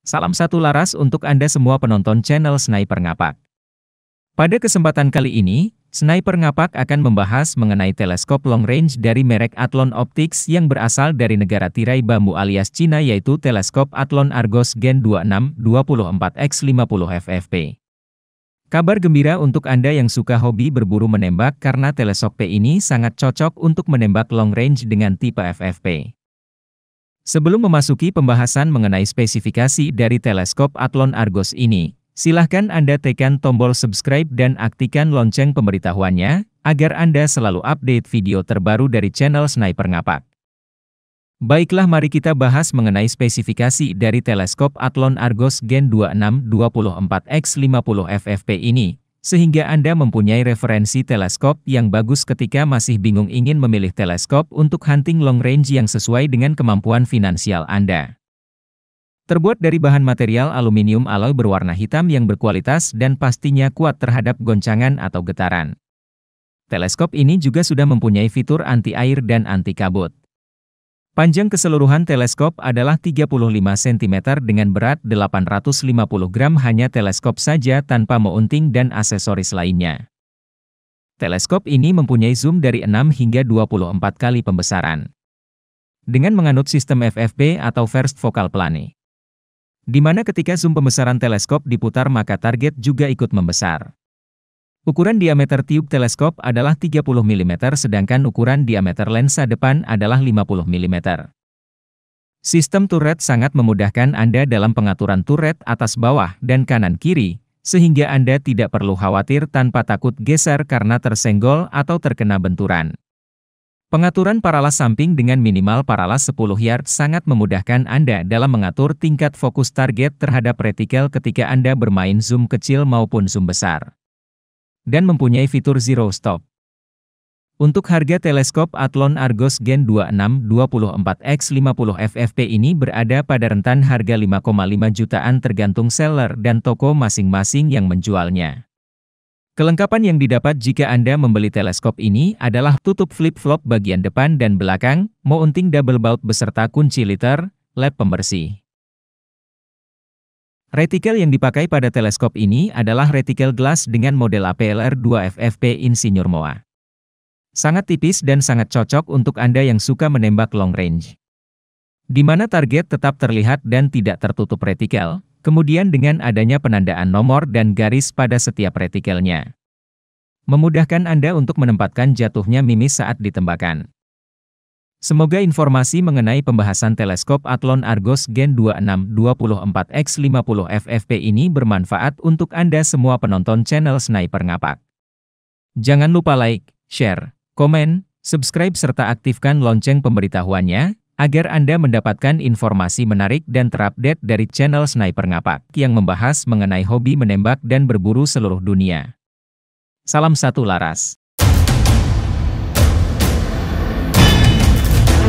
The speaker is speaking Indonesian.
Salam satu laras untuk Anda semua penonton channel Sniper Ngapak. Pada kesempatan kali ini, Sniper Ngapak akan membahas mengenai teleskop long range dari merek Athlon Optics yang berasal dari negara tirai bambu alias Cina yaitu teleskop Athlon Argos Gen 2624X50 FFP. Kabar gembira untuk Anda yang suka hobi berburu menembak karena teleskop P ini sangat cocok untuk menembak long range dengan tipe FFP. Sebelum memasuki pembahasan mengenai spesifikasi dari teleskop Atlon Argos ini, silahkan Anda tekan tombol subscribe dan aktifkan lonceng pemberitahuannya, agar Anda selalu update video terbaru dari channel Sniper Ngapak. Baiklah mari kita bahas mengenai spesifikasi dari teleskop Atlon Argos Gen 2624X50 FFP ini sehingga Anda mempunyai referensi teleskop yang bagus ketika masih bingung ingin memilih teleskop untuk hunting long range yang sesuai dengan kemampuan finansial Anda. Terbuat dari bahan material aluminium alloy berwarna hitam yang berkualitas dan pastinya kuat terhadap goncangan atau getaran. Teleskop ini juga sudah mempunyai fitur anti-air dan anti-kabut. Panjang keseluruhan teleskop adalah 35 cm dengan berat 850 gram hanya teleskop saja tanpa mounting dan aksesoris lainnya. Teleskop ini mempunyai zoom dari 6 hingga 24 kali pembesaran. Dengan menganut sistem FFP atau First Focal Plane. Di mana ketika zoom pembesaran teleskop diputar maka target juga ikut membesar. Ukuran diameter tiup teleskop adalah 30 mm sedangkan ukuran diameter lensa depan adalah 50 mm. Sistem turret sangat memudahkan Anda dalam pengaturan turret atas bawah dan kanan-kiri, sehingga Anda tidak perlu khawatir tanpa takut geser karena tersenggol atau terkena benturan. Pengaturan paralas samping dengan minimal paralas 10 yard sangat memudahkan Anda dalam mengatur tingkat fokus target terhadap retikel ketika Anda bermain zoom kecil maupun zoom besar dan mempunyai fitur zero stop. Untuk harga teleskop Athlon Argos Gen 2624X50 FFP ini berada pada rentan harga 5,5 jutaan tergantung seller dan toko masing-masing yang menjualnya. Kelengkapan yang didapat jika Anda membeli teleskop ini adalah tutup flip-flop bagian depan dan belakang, mounting double bolt beserta kunci liter, lap pembersih. Retikel yang dipakai pada teleskop ini adalah retikel glass dengan model APLR-2 FFP Insinyur MOA. Sangat tipis dan sangat cocok untuk Anda yang suka menembak long range. Di mana target tetap terlihat dan tidak tertutup retikel, kemudian dengan adanya penandaan nomor dan garis pada setiap retikelnya. Memudahkan Anda untuk menempatkan jatuhnya mimis saat ditembakkan. Semoga informasi mengenai pembahasan teleskop Athlon Argos Gen 2624X50 FFP ini bermanfaat untuk Anda semua penonton channel Sniper Ngapak. Jangan lupa like, share, komen, subscribe serta aktifkan lonceng pemberitahuannya, agar Anda mendapatkan informasi menarik dan terupdate dari channel Sniper Ngapak yang membahas mengenai hobi menembak dan berburu seluruh dunia. Salam satu laras.